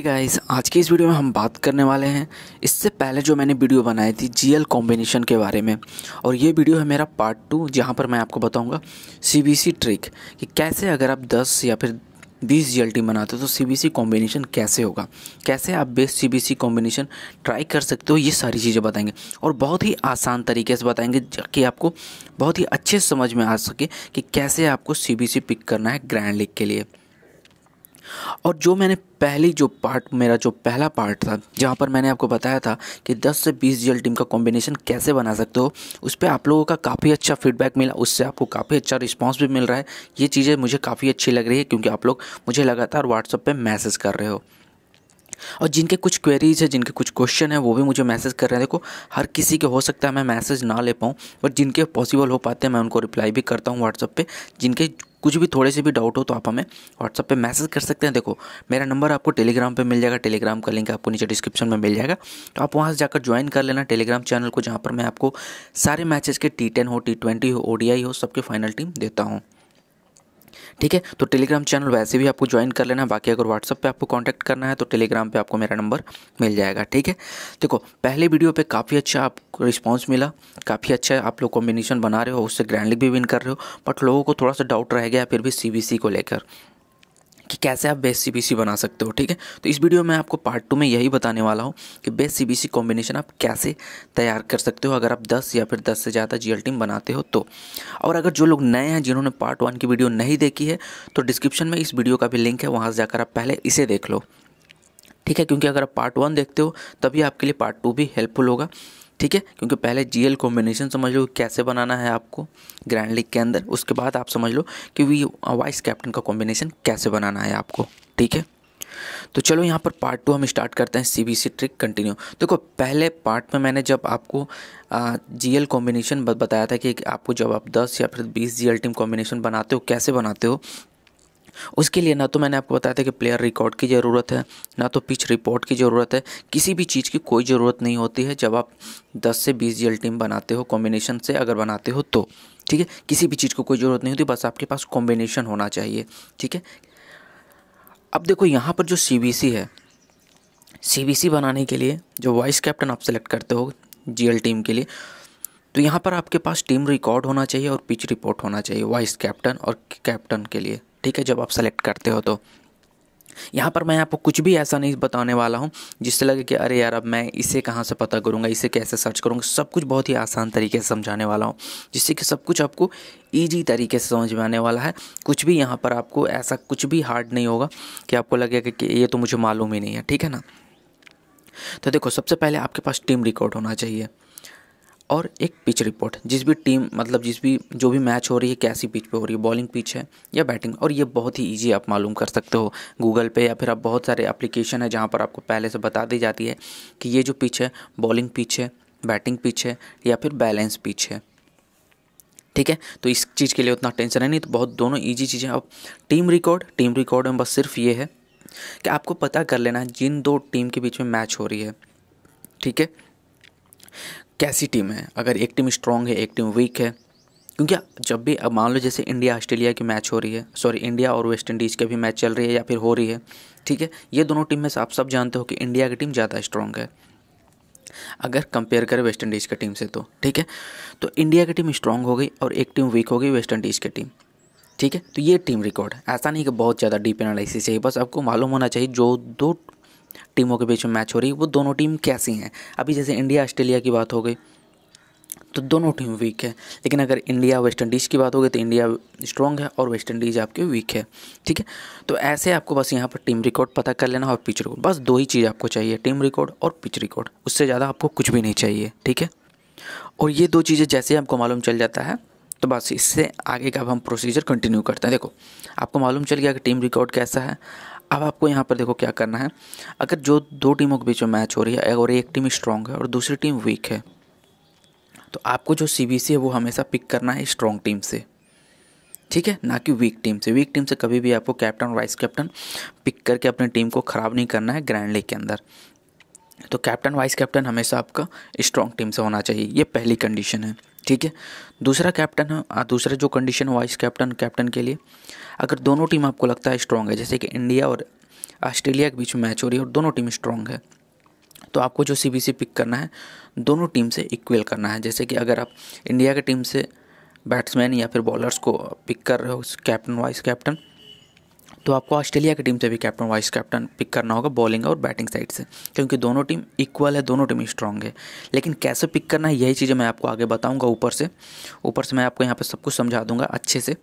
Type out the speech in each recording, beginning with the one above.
guys आज की इस वीडियो में हम बात करने वाले हैं इससे पहले जो मैंने वीडियो बनाई थी जीएल कॉम्बिनेशन के बारे में और ये वीडियो है मेरा पार्ट टू जहाँ पर मैं आपको बताऊँगा सीबीसी ट्रिक कि कैसे अगर आप 10 या फिर 20 टी बनाते हो तो सीबीसी कॉम्बिनेशन कैसे होगा कैसे आप बेस्ट सीबीसी कॉम्बिनेशन ट्राई कर सकते हो ये सारी चीज़ें बताएंगे और बहुत ही आसान तरीके से बताएंगे कि आपको बहुत ही अच्छे समझ में आ सके कि कैसे आपको सी पिक करना है ग्रैंड लीग के लिए और जो मैंने पहली जो पार्ट मेरा जो पहला पार्ट था जहाँ पर मैंने आपको बताया था कि 10 से 20 जीएल टीम का कॉम्बिनेशन कैसे बना सकते हो उस पर आप लोगों का काफ़ी अच्छा फीडबैक मिला उससे आपको काफ़ी अच्छा रिस्पॉन्स भी मिल रहा है ये चीज़ें मुझे काफ़ी अच्छी लग रही है क्योंकि आप लोग मुझे लगातार व्हाट्सअप पर मैसेज कर रहे हो और जिनके कुछ क्वेरीज है जिनके कुछ क्वेश्चन है वो भी मुझे मैसेज कर रहे हैं देखो हर किसी के हो सकता है मैं मैसेज ना ले पाऊँ बट जिनके पॉसिबल हो पाते हैं मैं उनको रिप्लाई भी करता हूँ व्हाट्सअप पे जिनके कुछ भी थोड़े से भी डाउट हो तो आप हमें व्हाट्सअप पे मैसेज कर सकते हैं देखो मेरा नंबर आपको टेलीग्राम पे मिल जाएगा टेलीग्राम का लिंक आपको नीचे डिस्क्रिप्शन में मिल जाएगा तो आप वहाँ से जाकर ज्वाइन कर लेना टेलीग्राम चैनल को जहाँ पर मैं आपको सारे मैचेस के टी टेन हो टी ट्वेंटी हो ओ हो सबके फाइनल टीम देता हूँ ठीक है तो टेलीग्राम चैनल वैसे भी आपको ज्वाइन कर लेना बाकी अगर व्हाट्सअप पे आपको कांटेक्ट करना है तो टेलीग्राम पे आपको मेरा नंबर मिल जाएगा ठीक है देखो पहले वीडियो पे काफ़ी अच्छा आपको रिस्पॉन्स मिला काफ़ी अच्छा आप लोग कॉम्बिनेशन बना रहे हो उससे ग्रैंड लीग भी विन कर रहे हो बट लोगों को थोड़ा सा डाउट रह गया फिर भी सी को लेकर कि कैसे आप बेस्ट सी बना सकते हो ठीक है तो इस वीडियो में आपको पार्ट टू में यही बताने वाला हूँ कि बेस्ट सी कॉम्बिनेशन आप कैसे तैयार कर सकते हो अगर आप दस या फिर दस से ज़्यादा जी टीम बनाते हो तो और अगर जो लोग नए हैं जिन्होंने पार्ट वन की वीडियो नहीं देखी है तो डिस्क्रिप्शन में इस वीडियो का भी लिंक है वहाँ से जाकर आप पहले इसे देख लो ठीक है क्योंकि अगर आप पार्ट वन देखते हो तभी आपके लिए पार्ट टू भी हेल्पफुल होगा ठीक है क्योंकि पहले जी एल कॉम्बिनेशन समझ लो कैसे बनाना है आपको ग्रैंड लीग के अंदर उसके बाद आप समझ लो कि वी वाइस कैप्टन का कॉम्बिनेशन कैसे बनाना है आपको ठीक है तो चलो यहाँ पर पार्ट टू हम स्टार्ट करते हैं C B C trick continue देखो पहले पार्ट में मैंने जब आपको जी एल कॉम्बिनेशन बताया था कि आपको जब आप दस या फिर बीस जी एल टीम कॉम्बिनेशन बनाते हो कैसे बनाते हो उसके लिए ना तो मैंने आपको बताया था कि प्लेयर रिकॉर्ड की ज़रूरत है ना तो पिच रिपोर्ट की ज़रूरत है किसी भी चीज़ की कोई ज़रूरत नहीं होती है जब आप 10 से 20 जीएल टीम बनाते हो कॉम्बिनेशन से अगर बनाते हो तो ठीक है किसी भी चीज़ को कोई ज़रूरत नहीं होती बस आपके पास कॉम्बिनेशन होना चाहिए ठीक है अब देखो यहाँ पर जो सी है सी बनाने के लिए जो वाइस कैप्टन आप सेलेक्ट करते हो जी टीम के लिए तो यहाँ पर आपके पास टीम रिकॉर्ड होना चाहिए और पिच रिपोर्ट होना चाहिए वाइस कैप्टन और कैप्टन के लिए ठीक है जब आप सेलेक्ट करते हो तो यहाँ पर मैं आपको कुछ भी ऐसा नहीं बताने वाला हूँ जिससे लगे कि अरे यार अब मैं इसे कहाँ से पता करूँगा इसे कैसे सर्च करूँगा सब कुछ बहुत ही आसान तरीके से समझाने वाला हूँ जिससे कि सब कुछ आपको ईजी तरीके से समझ में आने वाला है कुछ भी यहाँ पर आपको ऐसा कुछ भी हार्ड नहीं होगा कि आपको लगेगा कि ये तो मुझे मालूम ही नहीं है ठीक है ना तो देखो सबसे पहले आपके पास टीम रिकॉर्ड होना चाहिए और एक पिच रिपोर्ट जिस भी टीम मतलब जिस भी जो भी मैच हो रही है कैसी पिच पे हो रही है बॉलिंग पिच है या बैटिंग और ये बहुत ही ईजी आप मालूम कर सकते हो गूगल पे या फिर आप बहुत सारे एप्लीकेशन है जहाँ पर आपको पहले से बता दी जाती है कि ये जो पिच है बॉलिंग पिच है बैटिंग पिच है या फिर बैलेंस पिच है ठीक है तो इस चीज़ के लिए उतना टेंशन है नहीं तो बहुत दोनों ईजी चीज़ें अब टीम रिकॉर्ड टीम रिकॉर्ड में बस सिर्फ ये है कि आपको पता कर लेना है जिन दो टीम के बीच में मैच हो रही है ठीक है कैसी टीम है अगर एक टीम स्ट्रॉन्ग है एक टीम वीक है क्योंकि जब भी अब मान लो जैसे इंडिया ऑस्ट्रेलिया की मैच हो रही है सॉरी इंडिया और वेस्ट इंडीज़ के भी मैच चल रही है या फिर हो रही है ठीक है ये दोनों टीम में से आप सब जानते हो कि इंडिया की टीम ज़्यादा स्ट्रॉन्ग है अगर कंपेयर करें वेस्ट इंडीज़ की टीम से तो ठीक है तो इंडिया की टीम स्ट्रॉन्ग हो गई और एक टीम वीक हो गई वेस्ट इंडीज़ की टीम ठीक है तो ये टीम रिकॉर्ड है ऐसा नहीं कि बहुत ज़्यादा डीप एनालिसिस चाहिए बस आपको मालूम होना चाहिए जो दो टीमों के बीच में मैच हो रही है वो दोनों टीम कैसी हैं अभी जैसे इंडिया ऑस्ट्रेलिया की बात हो गई तो दोनों टीम वीक है लेकिन अगर इंडिया वेस्ट इंडीज़ की बात होगी तो इंडिया स्ट्रॉन्ग है और वेस्ट इंडीज़ आपकी वीक है ठीक है तो ऐसे आपको बस यहाँ पर टीम रिकॉर्ड पता कर लेना और पिच रिकॉर्ड बस दो ही चीज़ आपको चाहिए टीम रिकॉर्ड और पिच रिकॉर्ड उससे ज़्यादा आपको कुछ भी नहीं चाहिए ठीक है और ये दो चीज़ें जैसे ही आपको मालूम चल जाता है तो बस इससे आगे का अब हम प्रोसीजर कंटिन्यू करते हैं देखो आपको मालूम चल गया कि टीम रिकॉर्ड कैसा है अब आपको यहाँ पर देखो क्या करना है अगर जो दो टीमों के बीच में मैच हो रही है और एक टीम स्ट्रांग है और दूसरी टीम वीक है तो आपको जो सी है वो हमेशा पिक करना है स्ट्रॉन्ग टीम से ठीक है ना कि वीक टीम से वीक टीम से कभी भी आपको कैप्टन और वाइस कैप्टन पिक करके अपनी टीम को ख़राब नहीं करना है ग्रैंड लीग के अंदर तो कैप्टन वाइस कैप्टन हमेशा आपका स्ट्रॉन्ग टीम से होना चाहिए ये पहली कंडीशन है ठीक है दूसरा कैप्टन है दूसरा जो कंडीशन वाइस कैप्टन कैप्टन के लिए अगर दोनों टीम आपको लगता है स्ट्रांग है जैसे कि इंडिया और ऑस्ट्रेलिया के बीच मैच हो रही है और दोनों टीम स्ट्रांग है तो आपको जो सी पिक करना है दोनों टीम से इक्वल करना है जैसे कि अगर आप इंडिया के टीम से बैट्समैन या फिर बॉलर्स को पिक कर रहे हो कैप्टन वाइस कैप्टन तो आपको ऑस्ट्रेलिया की टीम से भी कैप्टन वाइस कैप्टन पिक करना होगा बॉलिंग और बैटिंग साइड से क्योंकि दोनों टीम इक्वल है दोनों टीम स्ट्रांग है लेकिन कैसे पिक करना है यही चीज़ें मैं आपको आगे बताऊँगा ऊपर से ऊपर से मैं आपको यहाँ पर सब कुछ समझा दूँगा अच्छे से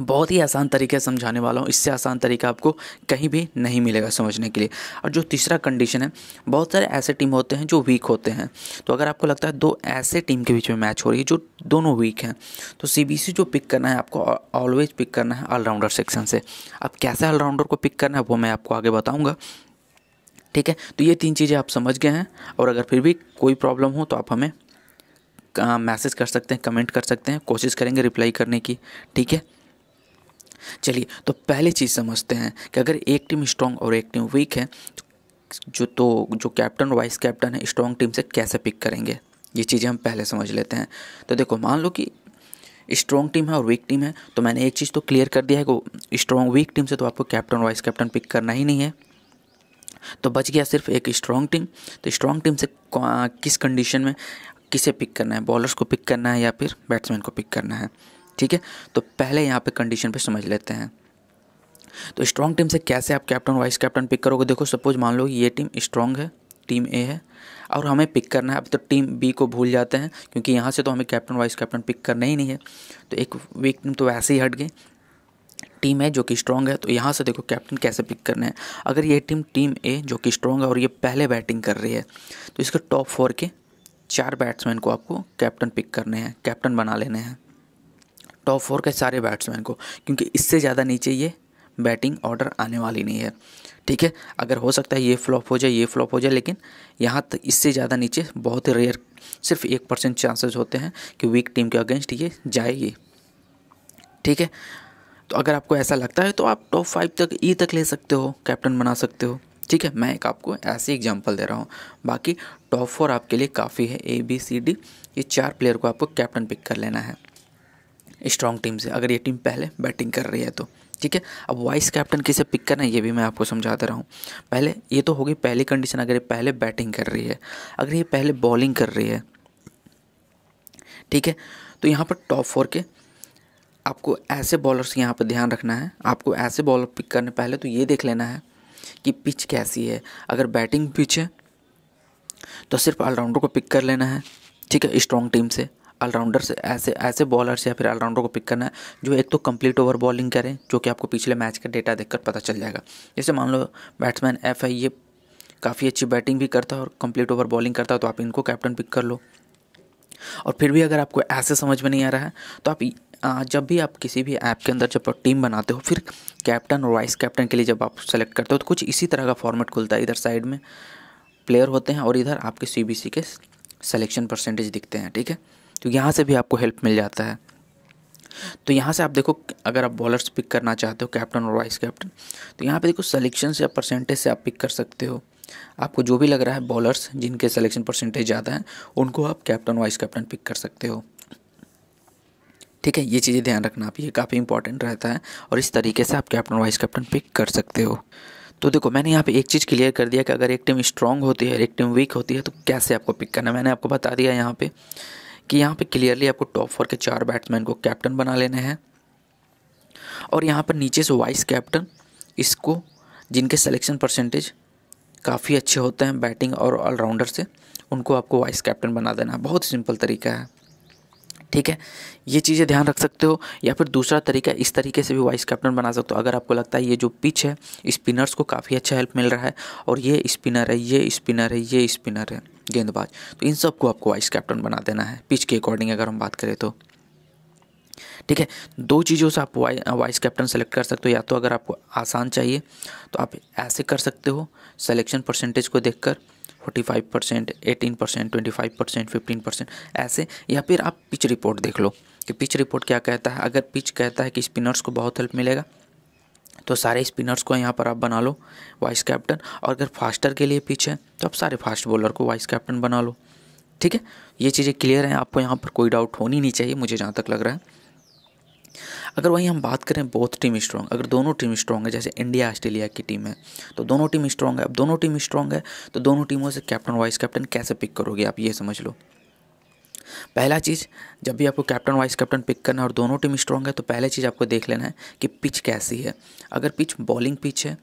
बहुत ही आसान तरीके समझाने वाला हूँ इससे आसान तरीका आपको कहीं भी नहीं मिलेगा समझने के लिए और जो तीसरा कंडीशन है बहुत सारे ऐसे टीम होते हैं जो वीक होते हैं तो अगर आपको लगता है दो ऐसे टीम के बीच में मैच हो रही है जो दोनों वीक हैं तो सी जो पिक करना है आपको ऑलवेज पिक करना है ऑलराउंडर सेक्शन से अब कैसे ऑलराउंडर को पिक करना है वो मैं आपको आगे बताऊँगा ठीक है तो ये तीन चीज़ें आप समझ गए हैं और अगर फिर भी कोई प्रॉब्लम हो तो आप हमें मैसेज कर सकते हैं कमेंट कर सकते हैं कोशिश करेंगे रिप्लाई करने की ठीक है चलिए तो पहले चीज़ समझते हैं कि अगर एक टीम स्ट्रॉन्ग और एक टीम वीक है जो तो जो कैप्टन और वाइस कैप्टन है स्ट्रॉन्ग टीम से कैसे पिक करेंगे ये चीज़ें हम पहले समझ लेते हैं तो देखो मान लो कि स्ट्रॉन्ग टीम है और वीक टीम है तो मैंने एक चीज़ तो क्लियर कर दिया है कि स्ट्रॉन्ग वीक टीम से तो आपको कैप्टन वाइस कैप्टन पिक करना ही नहीं है तो बच गया सिर्फ एक स्ट्रॉन्ग टीम तो स्ट्रॉन्ग टीम से किस कंडीशन में किसे पिक करना है बॉलर्स को पिक करना है या फिर बैट्समैन को पिक करना है ठीक है तो पहले यहाँ पे कंडीशन पे समझ लेते हैं तो स्ट्रॉन्ग टीम से कैसे आप कैप्टन वाइस कैप्टन पिक करोगे देखो सपोज मान लो ये टीम स्ट्रॉन्ग है टीम ए है और हमें पिक करना है अब तो टीम बी को भूल जाते हैं क्योंकि यहाँ से तो हमें कैप्टन वाइस कैप्टन पिक करना ही नहीं है तो एक वीक टीम तो वैसे ही हट गई टीम है जो कि स्ट्रॉन्ग है तो यहाँ से देखो कैप्टन कैसे पिक करना है अगर ये टीम टीम ए जो कि स्ट्रॉन्ग है और ये पहले बैटिंग कर रही है तो इसके टॉप फोर के चार बैट्समैन को आपको कैप्टन पिक करने हैं कैप्टन बना लेने हैं टॉप फोर के सारे बैट्समैन को क्योंकि इससे ज़्यादा नीचे ये बैटिंग ऑर्डर आने वाली नहीं है ठीक है अगर हो सकता है ये फ्लॉप हो जाए ये फ्लॉप हो जाए लेकिन यहाँ तक इससे ज़्यादा नीचे बहुत ही रेयर सिर्फ एक परसेंट चांसेज होते हैं कि वीक टीम के अगेंस्ट ये जाएगी ठीक है तो अगर आपको ऐसा लगता है तो आप टॉप फाइव तक ई e तक ले सकते हो कैप्टन बना सकते हो ठीक है मैं एक आपको ऐसे एग्जाम्पल दे रहा हूँ बाकी टॉप फोर आपके लिए काफ़ी है ए बी सी डी ये चार प्लेयर को आपको कैप्टन पिक कर लेना है स्ट्रॉन्ग टीम से अगर ये टीम पहले बैटिंग कर रही है तो ठीक है अब वाइस कैप्टन किसे पिक करना है ये भी मैं आपको समझाता रहा हूँ पहले ये तो होगी पहली कंडीशन अगर ये पहले बैटिंग कर रही है अगर ये पहले बॉलिंग कर रही है ठीक है तो यहाँ पर टॉप फोर के आपको ऐसे बॉलर्स यहाँ पर ध्यान रखना है आपको ऐसे बॉलर पिक करने पहले तो ये देख लेना है कि पिच कैसी है अगर बैटिंग पिच है तो सिर्फ ऑलराउंडर को पिक कर लेना है ठीक है स्ट्रॉन्ग टीम से ऑलराउंडर्स ऐसे ऐसे बॉलर्स या फिर ऑलराउंडर को पिक करना है जो एक तो कंप्लीट ओवर बॉलिंग करें जो कि आपको पिछले मैच का डेटा देखकर पता चल जाएगा जैसे मान लो बैट्समैन एफ है ये काफ़ी अच्छी बैटिंग भी करता है और कंप्लीट ओवर बॉलिंग करता है तो आप इनको कैप्टन पिक कर लो और फिर भी अगर आपको ऐसे समझ में नहीं आ रहा है तो आप जब भी आप किसी भी ऐप के अंदर जब टीम बनाते हो फिर कैप्टन और वाइस कैप्टन के लिए जब आप सेलेक्ट करते हो तो कुछ इसी तरह का फॉर्मेट खुलता है इधर साइड में प्लेयर होते हैं और इधर आपके सी के सेलेक्शन परसेंटेज दिखते हैं ठीक है तो यहाँ से भी आपको हेल्प मिल जाता है तो यहाँ से आप देखो अगर आप बॉलर्स पिक करना चाहते हो कैप्टन और वाइस कैप्टन तो यहाँ पे देखो सलेक्शन या परसेंटेज से आप पिक कर सकते हो आपको जो भी लग रहा है बॉलर्स जिनके सलेक्शन परसेंटेज ज़्यादा है उनको आप कैप्टन वाइस कैप्टन पिक कर सकते हो ठीक है ये चीज़ें ध्यान रखना आप ये काफ़ी इंपॉर्टेंट रहता है और इस तरीके से आप कैप्टन वाइस कैप्टन पिक कर सकते हो तो देखो मैंने यहाँ पे एक चीज़ क्लियर कर दिया कि अगर एक टीम स्ट्रांग होती है एक टीम वीक होती है तो कैसे आपको पिक करना मैंने आपको बता दिया यहाँ पर कि यहाँ पे क्लियरली आपको टॉप फोर के चार बैट्समैन को कैप्टन बना लेने हैं और यहाँ पर नीचे से वाइस कैप्टन इसको जिनके सिलेक्शन परसेंटेज काफ़ी अच्छे होते हैं बैटिंग और ऑलराउंडर से उनको आपको वाइस कैप्टन बना देना बहुत सिंपल तरीका है ठीक है ये चीज़ें ध्यान रख सकते हो या फिर दूसरा तरीका इस तरीके से भी वाइस कैप्टन बना सकते हो अगर आपको लगता है ये जो पिच है स्पिनर्स को काफ़ी अच्छा हेल्प मिल रहा है और ये स्पिनर है ये स्पिनर है ये स्पिनर है गेंदबाज तो इन सबको आपको वाइस कैप्टन बना देना है पिच के अकॉर्डिंग अगर हम बात करें तो ठीक है दो चीज़ों से आप वाइ वाइस कैप्टन सेलेक्ट कर सकते हो या तो अगर आपको आसान चाहिए तो आप ऐसे कर सकते हो सिलेक्शन परसेंटेज को देखकर forty five percent eighteen percent twenty five percent fifteen percent ऐसे या फिर आप पिच रिपोर्ट देख लो कि पिच रिपोर्ट क्या कहता है अगर पिच कहता है कि स्पिनर्स को बहुत हेल्प मिलेगा तो सारे स्पिनर्स को यहाँ पर आप बना लो वाइस कैप्टन और अगर फास्टर के लिए पिच है तो आप सारे फास्ट बॉलर को वाइस कैप्टन बना लो ठीक है ये चीज़ें क्लियर हैं आपको यहाँ पर कोई डाउट होनी नहीं चाहिए मुझे जहाँ तक लग रहा है अगर वहीं हम बात करें बहुत टीम स्ट्रांग अगर दोनों टीम स्ट्रांग है जैसे इंडिया ऑस्ट्रेलिया की टीम है तो दोनों टीम स्ट्रांग है अब दोनों टीम स्ट्रांग है तो दोनों टीमों से कैप्टन वाइस कैप्टन कैसे पिक करोगे आप ये समझ लो पहला चीज़ जब भी आपको कैप्टन वाइस कैप्टन पिक करना है और दोनों टीम स्ट्रांग है तो पहले चीज़ आपको देख लेना है कि पिच कैसी है अगर पिच बॉलिंग पिच है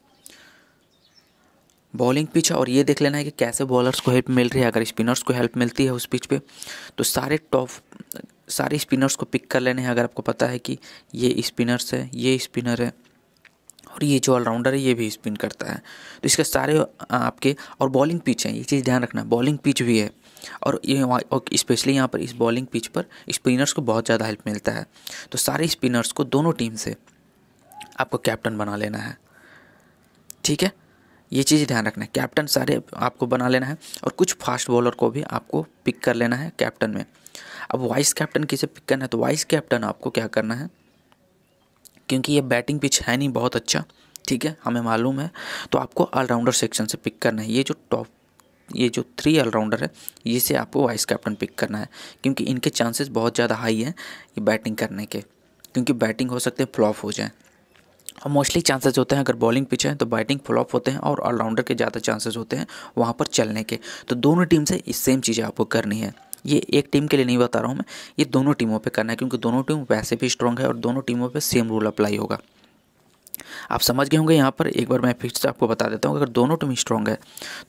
बॉलिंग पिच है और ये देख लेना है कि कैसे बॉलर्स को हेल्प मिल रही है अगर स्पिनर्स को हेल्प मिलती है उस पिच पे तो सारे टॉप सारे स्पिनर्स को पिक कर लेने हैं अगर आपको पता है कि ये स्पिनर्स है ये स्पिनर है और ये जो ऑलराउंडर है ये भी स्पिन करता है तो इसका सारे आपके और बॉलिंग पिच है ये चीज़ ध्यान रखना बॉलिंग पिच भी है और ये स्पेशली यहाँ पर इस बॉलिंग पिच पर स्पिनर्स को बहुत ज़्यादा हेल्प मिलता है तो सारे स्पिनर्स को दोनों टीम से आपको कैप्टन बना लेना है ठीक है ये चीज़ ध्यान रखना है कैप्टन सारे आपको बना लेना है और कुछ फास्ट बॉलर को भी आपको पिक कर लेना है कैप्टन में अब वाइस कैप्टन किसे पिक करना है तो वाइस कैप्टन आपको क्या करना है क्योंकि ये बैटिंग पिच है नहीं बहुत अच्छा ठीक है हमें मालूम है तो आपको ऑलराउंडर सेक्शन से पिक करना है ये जो टॉप ये जो थ्री ऑलराउंडर है ये आपको वाइस कैप्टन पिक करना है क्योंकि इनके चांसेस बहुत ज़्यादा हाई हैं ये बैटिंग करने के क्योंकि बैटिंग हो सकते हैं फ्लॉप हो जाए और मोस्टली चांसेस होते हैं अगर बॉलिंग पिच है तो बैटिंग फ्लॉप होते हैं और ऑलराउंडर के ज़्यादा चांसेस होते हैं वहाँ पर चलने के तो दोनों टीम से इस सेम चीज़ें आपको करनी है ये एक टीम के लिए नहीं बता रहा हूँ मैं ये दोनों टीमों पर करना है क्योंकि दोनों टीम वैसे भी स्ट्रॉन्ग है और दोनों टीमों पर सेम रूल अप्लाई होगा आप समझ गए होंगे यहाँ पर एक बार मैं से आपको बता देता हूँ अगर दोनों टीम स्ट्रॉन्ग है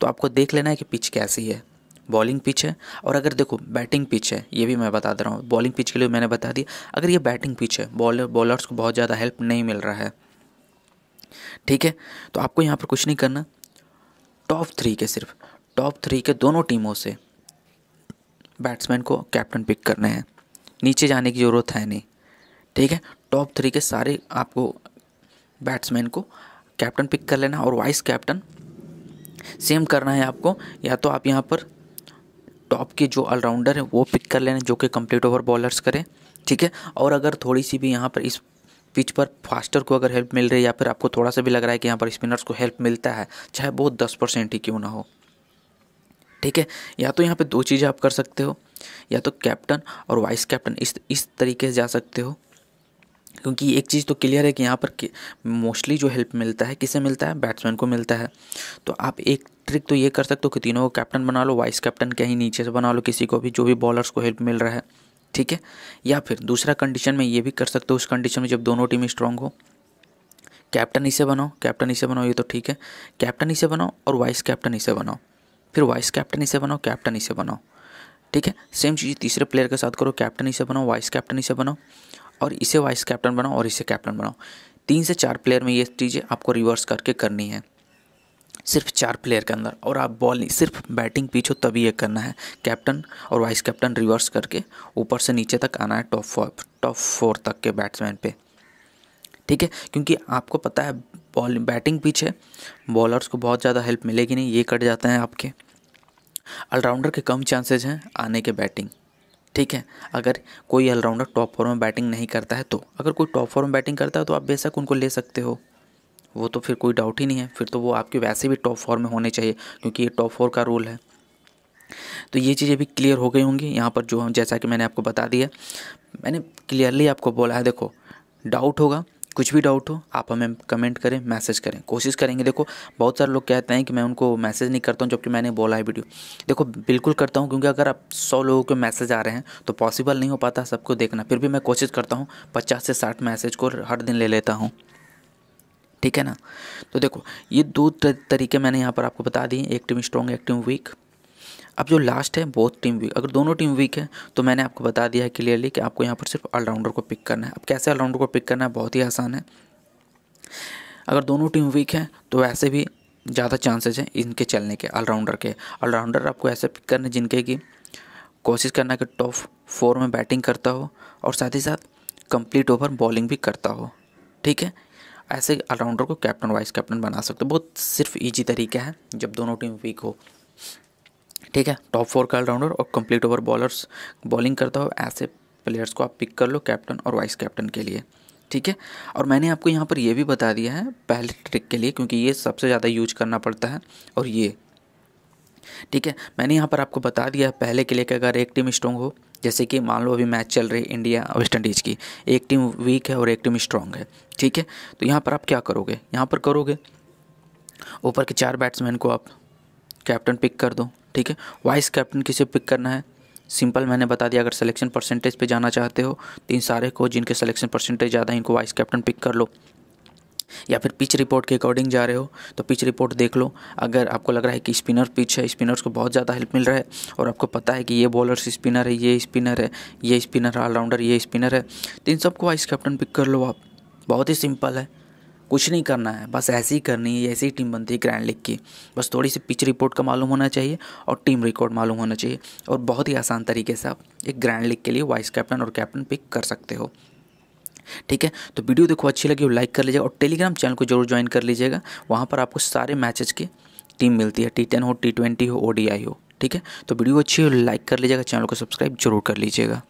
तो आपको देख लेना है कि पिच कैसी है बॉलिंग पिच है और अगर देखो बैटिंग पिच है ये भी मैं बता दे रहा हूँ बॉलिंग पिच के लिए मैंने बता दिया अगर ये बैटिंग पिच है बॉलर बॉलर्स को बहुत ज़्यादा हेल्प नहीं मिल रहा है ठीक है तो आपको यहाँ पर कुछ नहीं करना टॉप थ्री के सिर्फ टॉप थ्री के दोनों टीमों से बैट्समैन को कैप्टन पिक करने हैं नीचे जाने की ज़रूरत है नहीं ठीक है टॉप थ्री के सारे आपको बैट्समैन को कैप्टन पिक कर लेना और वाइस कैप्टन सेम करना है आपको या तो आप यहाँ पर टॉप के जो ऑलराउंडर है वो पिक कर लेना जो कि कंप्लीट ओवर बॉलर्स करें ठीक है और अगर थोड़ी सी भी यहाँ पर इस पिच पर फास्टर को अगर हेल्प मिल रही है या फिर आपको थोड़ा सा भी लग रहा है कि यहाँ पर स्पिनर्स को हेल्प मिलता है चाहे वो दस परसेंट ही क्यों ना हो ठीक है या तो यहाँ पे दो चीज़ें आप कर सकते हो या तो कैप्टन और वाइस कैप्टन इस इस तरीके से जा सकते हो क्योंकि एक चीज़ तो क्लियर है कि यहाँ पर मोस्टली जो हेल्प मिलता है किसे मिलता है बैट्समैन को मिलता है तो आप एक ट्रिक तो ये कर सकते हो कि तीनों को कैप्टन बना लो वाइस कैप्टन कहीं नीचे से बना लो किसी को भी जो भी बॉलर्स को हेल्प मिल रहा है ठीक है या फिर दूसरा कंडीशन में ये भी कर सकते हो उस कंडीशन में जब दोनों टीम स्ट्रांग हो कैप्टन इसे बनाओ कैप्टन इसे बनाओ ये तो ठीक है कैप्टन इसे बनाओ और वाइस कैप्टन इसे बनाओ फिर वाइस कैप्टन इसे बनाओ कैप्टन इसे बनाओ ठीक है सेम चीज़ तीसरे प्लेयर के साथ करो कैप्टन इसे बनाओ वाइस कैप्टन इसे बनाओ और इसे वाइस कैप्टन बनाओ और इसे कैप्टन बनाओ तीन से चार प्लेयर में ये चीज़ें आपको रिवर्स करके करनी है सिर्फ चार प्लेयर के अंदर और आप बॉल नहीं सिर्फ बैटिंग पिच हो तभी ये करना है कैप्टन और वाइस कैप्टन रिवर्स करके ऊपर से नीचे तक आना है टॉप फोर टॉप फोर तक के बैट्समैन पे ठीक है क्योंकि आपको पता है बॉल बैटिंग पिच है बॉलर्स को बहुत ज़्यादा हेल्प मिलेगी नहीं ये कट जाते हैं आपके ऑलराउंडर के कम चांसेज हैं आने के बैटिंग ठीक है अगर कोई ऑलराउंडर टॉप फोर में बैटिंग नहीं करता है तो अगर कोई टॉप फोर में बैटिंग करता है तो आप बेशक उनको ले सकते हो वो तो फिर कोई डाउट ही नहीं है फिर तो वो आपके वैसे भी टॉप फोर में होने चाहिए क्योंकि ये टॉप फोर का रोल है तो ये चीज़ें भी क्लियर हो गई होंगी यहाँ पर जो जैसा कि मैंने आपको बता दिया मैंने क्लियरली आपको बोला है देखो डाउट होगा कुछ भी डाउट हो आप हमें कमेंट करें मैसेज करें कोशिश करेंगे देखो बहुत सारे लोग कहते हैं कि मैं उनको मैसेज नहीं करता हूँ जबकि मैंने बोला है वीडियो देखो बिल्कुल करता हूँ क्योंकि अगर आप सौ लोगों के मैसेज आ रहे हैं तो पॉसिबल नहीं हो पाता सबको देखना फिर भी मैं कोशिश करता हूँ पचास से साठ मैसेज को हर दिन ले लेता हूँ ठीक है ना तो देखो ये दो तरीके मैंने यहाँ पर आपको बता दिए एक टीम स्ट्रॉन्ग एक टीम वीक अब जो लास्ट है बहुत टीम वीक अगर दोनों टीम वीक है तो मैंने आपको बता दिया है क्लियरली कि आपको यहाँ पर सिर्फ ऑलराउंडर को पिक करना है अब कैसे ऑलराउंडर को पिक करना है बहुत ही आसान है अगर दोनों टीम वीक है तो वैसे भी ज़्यादा चांसेज हैं इनके चलने के ऑलराउंडर के ऑलराउंडर आपको ऐसे पिक करना जिनके की कोशिश करना कि टॉप फोर में बैटिंग करता हो और साथ ही साथ कंप्लीट ओवर बॉलिंग भी करता हो ठीक है ऐसे ऑलराउंडर को कैप्टन वाइस कैप्टन बना सकते हो बहुत सिर्फ इजी तरीका है जब दोनों टीम वीक हो ठीक है टॉप फोर का ऑलराउंडर और कंप्लीट ओवर बॉलर्स बॉलिंग करता हो ऐसे प्लेयर्स को आप पिक कर लो कैप्टन और वाइस कैप्टन के लिए ठीक है और मैंने आपको यहाँ पर ये भी बता दिया है पहले ट्रिक के लिए क्योंकि ये सबसे ज़्यादा यूज करना पड़ता है और ये ठीक है मैंने यहाँ पर आपको बता दिया है पहले के लिए कि अगर एक टीम स्ट्रॉन्ग हो जैसे कि मान लो अभी मैच चल रही है इंडिया वेस्ट इंडीज़ की एक टीम वीक है और एक टीम स्ट्रॉन्ग है ठीक है तो यहाँ पर आप क्या करोगे यहाँ पर करोगे ऊपर के चार बैट्समैन को आप कैप्टन पिक कर दो ठीक है वाइस कैप्टन किसे पिक करना है सिंपल मैंने बता दिया अगर सिलेक्शन परसेंटेज पे जाना चाहते हो तो इन सारे को जिनके सिलेक्शन परसेंटेज ज़्यादा है इनको वाइस कैप्टन पिक कर लो या फिर पिच रिपोर्ट के अकॉर्डिंग जा रहे हो तो पिच रिपोर्ट देख लो अगर आपको लग रहा है कि स्पिनर पिच है स्पिनर्स को बहुत ज़्यादा हेल्प मिल रहा है और आपको पता है कि ये बॉलर्स स्पिनर है ये स्पिनर है ये स्पिनर ऑलराउंडर ये स्पिनर है तो इन सबको वाइस कैप्टन पिक कर लो आप बहुत ही सिंपल है कुछ नहीं करना है बस ऐसी ही करनी है ऐसी ही टीम बनती है ग्रैंड लीग की बस थोड़ी सी पिच रिपोर्ट का मालूम होना चाहिए और टीम रिकॉर्ड मालूम होना चाहिए और बहुत ही आसान तरीके से आप एक ग्रैंड लीग के लिए वाइस कैप्टन और कैप्टन पिक कर सकते हो ठीक है तो वीडियो देखो अच्छी लगी हो लाइक कर लीजिएगा और टेलीग्राम चैनल को जरूर ज्वाइन कर लीजिएगा वहाँ पर आपको सारे मैचेज की टीम मिलती है टी टेन हो टी ट्वेंटी हो ओ हो ठीक है तो वीडियो अच्छी हो लाइक कर लीजिएगा चैनल को सब्सक्राइब जरूर कर लीजिएगा